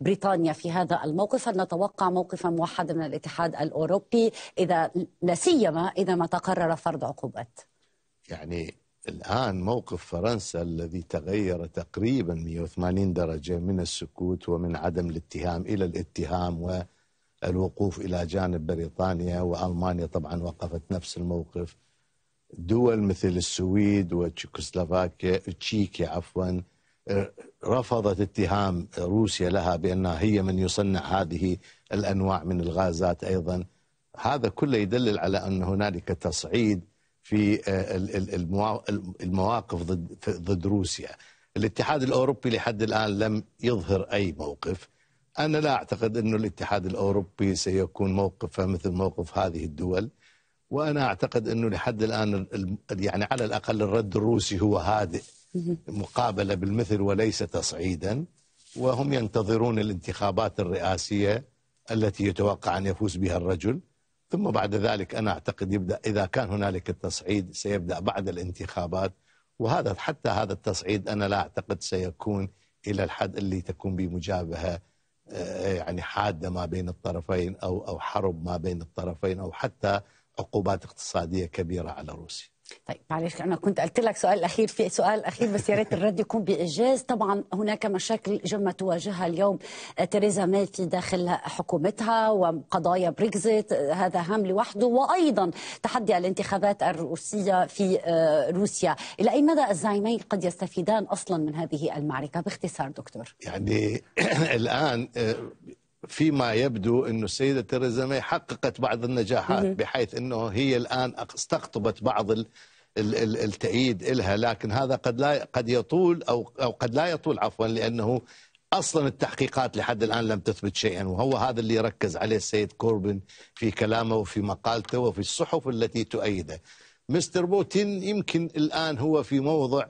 لبريطانيا في هذا الموقف هل نتوقع موقفا موحدا من الاتحاد الأوروبي إذا لا سيما إذا ما تقرر فرض عقوبات يعني الآن موقف فرنسا الذي تغير تقريبا 180 درجة من السكوت ومن عدم الاتهام إلى الاتهام والوقوف إلى جانب بريطانيا وألمانيا طبعا وقفت نفس الموقف دول مثل السويد وتشيكوسلوفاكيا تشيكيا عفوا رفضت اتهام روسيا لها بأنها هي من يصنع هذه الأنواع من الغازات أيضا هذا كله يدلل على أن هنالك تصعيد في آه، المواقف ضد ضد روسيا الاتحاد الاوروبي لحد الان لم يظهر اي موقف انا لا اعتقد أن الاتحاد الاوروبي سيكون موقفه مثل موقف هذه الدول وانا اعتقد انه لحد الان يعني على الاقل الرد الروسي هو هادئ مقابله بالمثل وليس تصعيدا وهم ينتظرون الانتخابات الرئاسيه التي يتوقع ان يفوز بها الرجل ثم بعد ذلك أنا أعتقد يبدأ إذا كان هنالك التصعيد سيبدأ بعد الانتخابات وهذا حتى هذا التصعيد أنا لا أعتقد سيكون إلى الحد اللي تكون بمجابهه آه، يعني حادة ما بين الطرفين أو أو حرب ما بين الطرفين أو حتى عقوبات اقتصادية كبيرة على روسيا طيب معلش انا كنت قلت لك سؤال اخير في سؤال اخير بس يا ريت الرد يكون بايجاز طبعا هناك مشاكل جمة تواجهها اليوم آه، تيريزا مي في داخل حكومتها وقضايا بريكزيت آه، هذا هام لوحده وايضا تحدي الانتخابات الروسيه في آه، روسيا الى اي مدى الزعيمين قد يستفيدان اصلا من هذه المعركه باختصار دكتور يعني الان فيما يبدو أن السيدة تيريزا ماي حققت بعض النجاحات إيه. بحيث أنه هي الآن استقطبت بعض التأييد إلها لكن هذا قد لا قد يطول أو, أو قد لا يطول عفوا لأنه اصلا التحقيقات لحد الان لم تثبت شيئا وهو هذا اللي ركز عليه السيد كوربن في كلامه وفي مقالته وفي الصحف التي تؤيده. مستر بوتين يمكن الان هو في موضع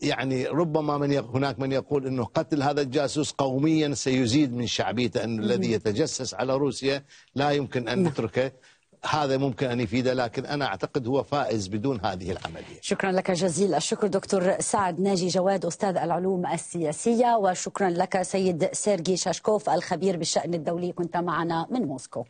يعني ربما من هناك من يقول انه قتل هذا الجاسوس قوميا سيزيد من شعبيته انه الذي يتجسس على روسيا لا يمكن ان نتركه نعم. هذا ممكن أن يفيده لكن أنا أعتقد هو فائز بدون هذه العملية شكرا لك جزيل الشكر دكتور سعد ناجي جواد أستاذ العلوم السياسية وشكرا لك سيد سيرجي شاشكوف الخبير بالشأن الدولي كنت معنا من موسكو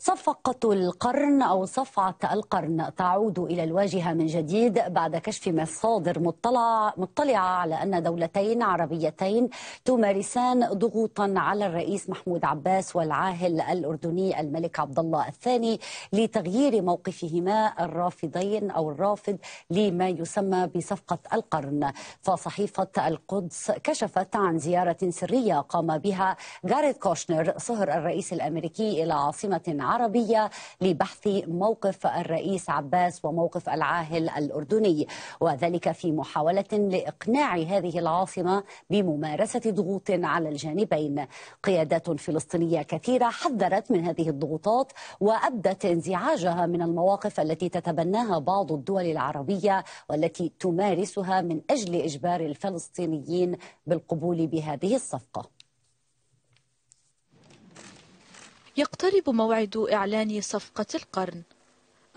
صفقة القرن أو صفعة القرن تعود إلى الواجهة من جديد بعد كشف مصادر مطلعة, مطلعة على أن دولتين عربيتين تمارسان ضغوطا على الرئيس محمود عباس والعاهل الأردني الملك عبد الله الثاني لتغيير موقفهما الرافضين أو الرافض لما يسمى بصفقة القرن فصحيفة القدس كشفت عن زيارة سرية قام بها جاريد كوشنر صهر الرئيس الأمريكي إلى عاصمة عربية العربية لبحث موقف الرئيس عباس وموقف العاهل الأردني وذلك في محاولة لإقناع هذه العاصمة بممارسة ضغوط على الجانبين قيادات فلسطينية كثيرة حذرت من هذه الضغوطات وأبدت انزعاجها من المواقف التي تتبناها بعض الدول العربية والتي تمارسها من أجل إجبار الفلسطينيين بالقبول بهذه الصفقة يقترب موعد إعلان صفقة القرن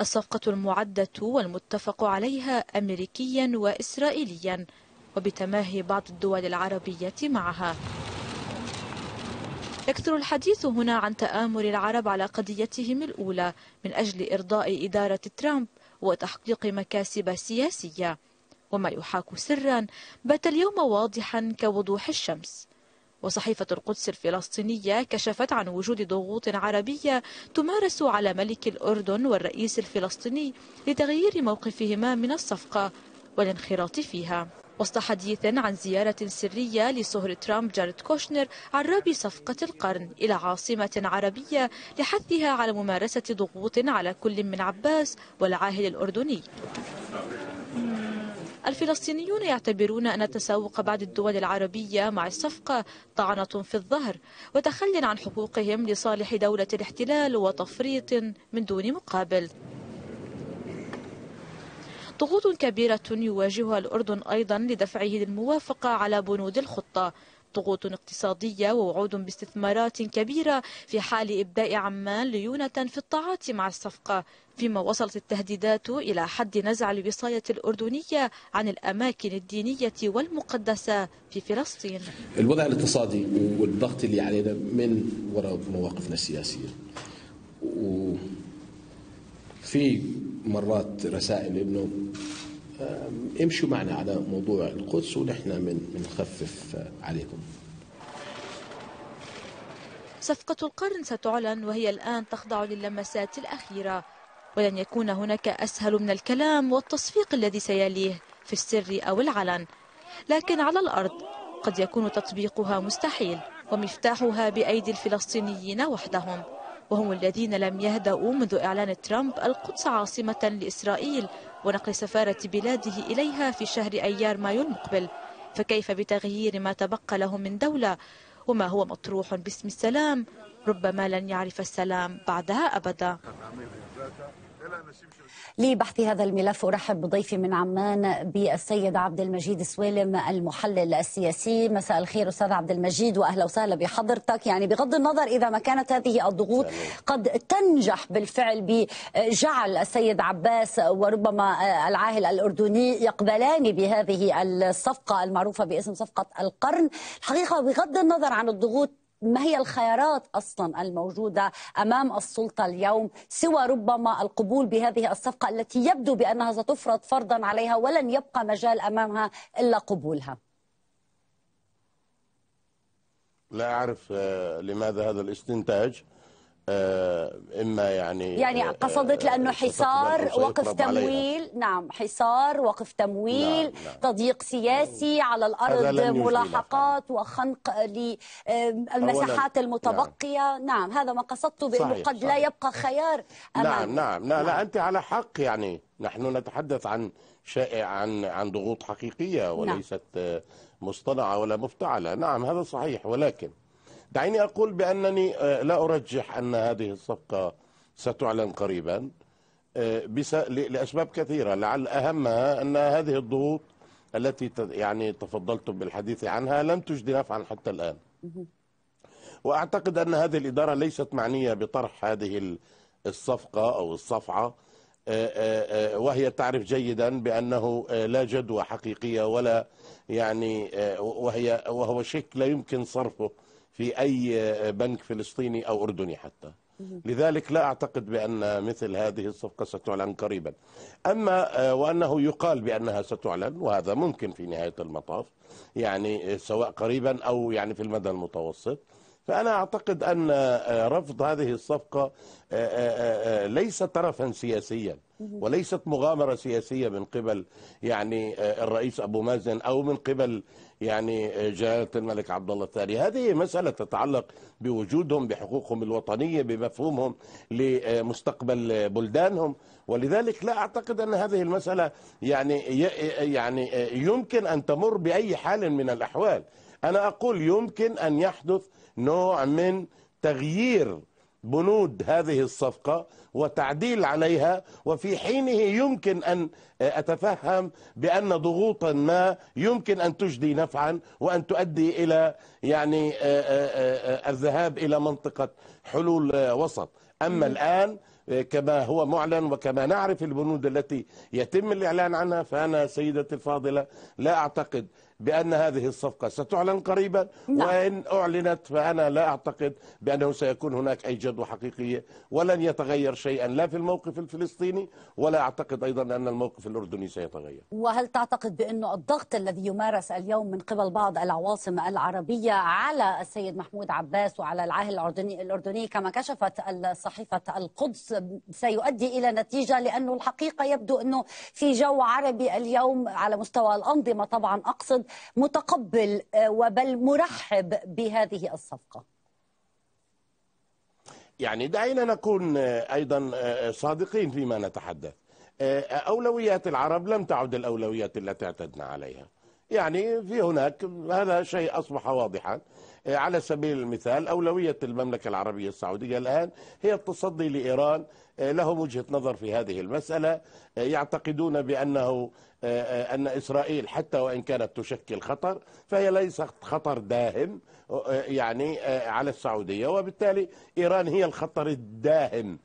الصفقة المعدة والمتفق عليها أمريكيا وإسرائيليا وبتماهي بعض الدول العربية معها يكثر الحديث هنا عن تآمر العرب على قضيتهم الأولى من أجل إرضاء إدارة ترامب وتحقيق مكاسب سياسية وما يحاك سرا بات اليوم واضحا كوضوح الشمس وصحيفة القدس الفلسطينية كشفت عن وجود ضغوط عربية تمارس على ملك الأردن والرئيس الفلسطيني لتغيير موقفهما من الصفقة والانخراط فيها وسط حديث عن زيارة سرية لصهر ترامب جارد كوشنر عراب صفقة القرن إلى عاصمة عربية لحثها على ممارسة ضغوط على كل من عباس والعاهل الأردني الفلسطينيون يعتبرون أن التسوق بعد الدول العربية مع الصفقة طعنة في الظهر وتخل عن حقوقهم لصالح دولة الاحتلال وتفريط من دون مقابل ضغوط كبيرة يواجهها الأردن أيضا لدفعه للموافقة على بنود الخطة ضغوط اقتصادية ووعود باستثمارات كبيرة في حال إبداء عمان ليونة في الطاعات مع الصفقة فيما وصلت التهديدات إلى حد نزع الوصاية الأردنية عن الأماكن الدينية والمقدسة في فلسطين الوضع الاقتصادي والضغط اللي علينا من وراء مواقفنا السياسية وفي مرات رسائل انه امشوا معنا على موضوع القدس ونحن من بنخفف عليكم صفقة القرن ستعلن وهي الآن تخضع للمسات الأخيرة ولن يكون هناك أسهل من الكلام والتصفيق الذي سيليه في السر أو العلن لكن على الأرض قد يكون تطبيقها مستحيل ومفتاحها بأيدي الفلسطينيين وحدهم وهم الذين لم يهدأوا منذ إعلان ترامب القدس عاصمة لإسرائيل ونقل سفارة بلاده إليها في شهر أيار مايو المقبل فكيف بتغيير ما تبقى له من دولة وما هو مطروح باسم السلام ربما لن يعرف السلام بعدها أبدا لبحث هذا الملف أرحب بضيفي من عمان بالسيد عبد المجيد سوالم المحلل السياسي مساء الخير أستاذ عبد المجيد وأهلا وسهلا بحضرتك يعني بغض النظر إذا ما كانت هذه الضغوط قد تنجح بالفعل بجعل السيد عباس وربما العاهل الأردني يقبلان بهذه الصفقة المعروفة باسم صفقة القرن الحقيقة بغض النظر عن الضغوط ما هي الخيارات اصلا الموجوده امام السلطه اليوم سوى ربما القبول بهذه الصفقه التي يبدو بانها ستفرض فرضا عليها ولن يبقى مجال امامها الا قبولها. لا اعرف آه، لماذا هذا الاستنتاج آه، اما يعني يعني آه، قصدت لانه آه، حصار وقف تمويل نعم حصار وقف تمويل نعم نعم. تضييق سياسي نعم. على الارض ملاحقات وخنق للمساحات نعم. المتبقيه نعم. نعم هذا ما قصدته بانه قد صحيح. لا يبقى خيار امام نعم نعم لا, نعم. لا انت على حق يعني نحن نتحدث عن شائع عن عن ضغوط حقيقيه نعم. وليست نعم. مصطنعه ولا مفتعله نعم هذا صحيح ولكن دعيني أقول بأنني آه، لا أرجح أن هذه الصفقة ستعلن قريبا آه، لأسباب كثيرة لعل أهمها أن هذه الضغوط التي يعني تفضلتم بالحديث عنها لم تجد نفعا حتى الآن وأعتقد أن هذه الإدارة ليست معنية بطرح هذه الصفقة أو الصفعة آه، وهي تعرف جيدا بأنه لا جدوى حقيقية ولا يعني وهي وهو شيك لا يمكن صرفه في أي آه، بنك فلسطيني أو أردني حتى لذلك لا أعتقد بأن مثل هذه الصفقة ستعلن قريبا أما آه، وأنه يقال بأنها ستعلن وهذا ممكن في نهاية المطاف يعني آه، سواء قريبا أو يعني في المدى المتوسط فأنا أعتقد أن آه، رفض هذه الصفقة آه، آه، ليس طرفا سياسيا وليست مغامرة سياسية من قبل يعني الرئيس أبو مازن أو من قبل يعني جلالة الملك عبد الله الثاني هذه مسألة تتعلق بوجودهم بحقوقهم الوطنية بمفهومهم لمستقبل بلدانهم ولذلك لا أعتقد أن هذه المسألة يعني يعني يمكن أن تمر بأي حال من الأحوال أنا أقول يمكن أن يحدث نوع من تغيير بنود هذه الصفقة وتعديل عليها وفي حينه يمكن أن أتفهم بأن ضغوطا ما يمكن أن تجدي نفعا وأن تؤدي إلى يعني آه، آه، آه، الذهاب إلى منطقة حلول وسط أما الآن كما هو معلن وكما نعرف البنود التي يتم الإعلان عنها فأنا سيدتي الفاضلة لا أعتقد بأن هذه الصفقة ستعلن قريبا نعم. وإن أعلنت فأنا لا أعتقد بأنه سيكون هناك أي جدوى حقيقية ولن يتغير شيئا لا في الموقف الفلسطيني ولا أعتقد أيضا أن الموقف الأردني سيتغير وهل تعتقد بأنه الضغط الذي يمارس اليوم من قبل بعض العواصم العربية على السيد محمود عباس وعلى العاهل الأردني, الأردني كما كشفت صحيفة القدس سيؤدي إلى نتيجة لأنه الحقيقة يبدو أنه في جو عربي اليوم على مستوى الأنظمة طبعا أقصد متقبل آه، وبل مرحب بهذه الصفقة يعني دعينا نكون آه، أيضا آه، صادقين فيما نتحدث أولويات العرب لم تعد الأولويات التي اعتدنا عليها يعني في هناك هذا شيء أصبح واضحا آه، على سبيل المثال أولوية المملكة العربية السعودية الآن هي التصدي لإيران آه، لهم وجهة نظر في هذه المسألة آه، يعتقدون بأنه أن إسرائيل حتى وإن كانت تشكل خطر فهي ليست خطر داهم يعني على السعودية وبالتالي إيران هي الخطر الداهم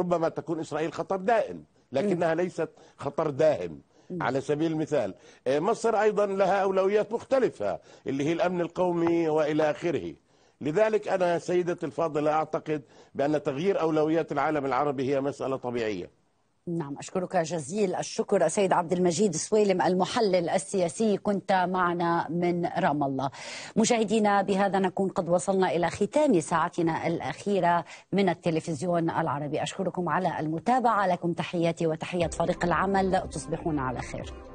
ربما تكون إسرائيل خطر دائم لكنها ليست خطر داهم على سبيل المثال آه، مصر أيضا لها أولويات مختلفة اللي هي الأمن القومي وإلى آخره لذلك أنا سيدة الفاضلة أعتقد بأن تغيير أولويات العالم العربي هي مسألة طبيعية نعم أشكرك جزيل الشكر السيد عبد المجيد سويلم المحلل السياسي كنت معنا من رام الله مشاهدينا بهذا نكون قد وصلنا إلى ختام ساعتنا الأخيرة من التلفزيون العربي أشكركم على المتابعة لكم تحياتي وتحية فريق العمل تصبحون على خير